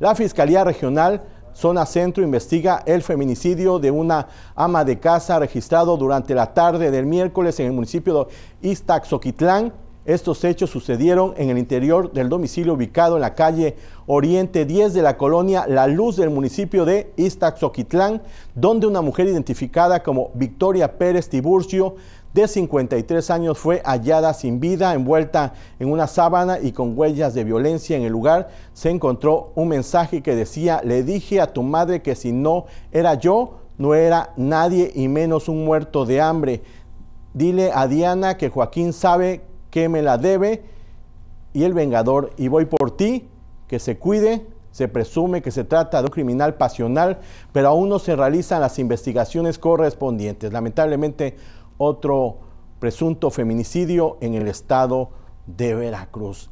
La Fiscalía Regional Zona Centro investiga el feminicidio de una ama de casa registrado durante la tarde del miércoles en el municipio de Iztaxoquitlán. Estos hechos sucedieron en el interior del domicilio ubicado en la calle Oriente 10 de la colonia La Luz del municipio de Iztaxoquitlán, donde una mujer identificada como Victoria Pérez Tiburcio, de 53 años, fue hallada sin vida, envuelta en una sábana y con huellas de violencia. En el lugar se encontró un mensaje que decía, le dije a tu madre que si no era yo, no era nadie y menos un muerto de hambre. Dile a Diana que Joaquín sabe que me la debe y el vengador, y voy por ti, que se cuide. Se presume que se trata de un criminal pasional, pero aún no se realizan las investigaciones correspondientes. Lamentablemente, otro presunto feminicidio en el estado de Veracruz.